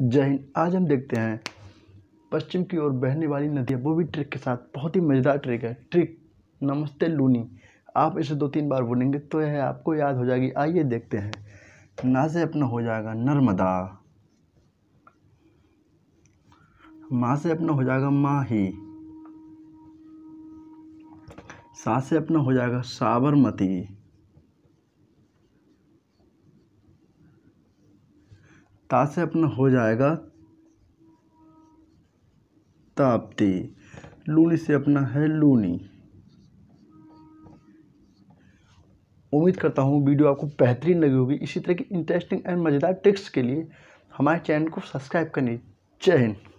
जय हिंद आज हम देखते हैं पश्चिम की ओर बहने वाली नदियाँ वो भी ट्रिक के साथ बहुत ही मज़ेदार ट्रिक है ट्रिक नमस्ते लूनी आप इसे दो तीन बार बोलेंगे तो यह आपको याद हो जाएगी आइए देखते हैं ना से अपना हो जाएगा नर्मदा माँ से अपना हो जाएगा माही सा से अपना हो जाएगा साबरमती ता से अपना हो जाएगा ताप्ती लूनी से अपना है लूनी उम्मीद करता हूँ वीडियो आपको बेहतरीन लगी होगी इसी तरह की इंटरेस्टिंग एंड मज़ेदार टिक्स के लिए हमारे चैनल को सब्सक्राइब करनी जय हिंद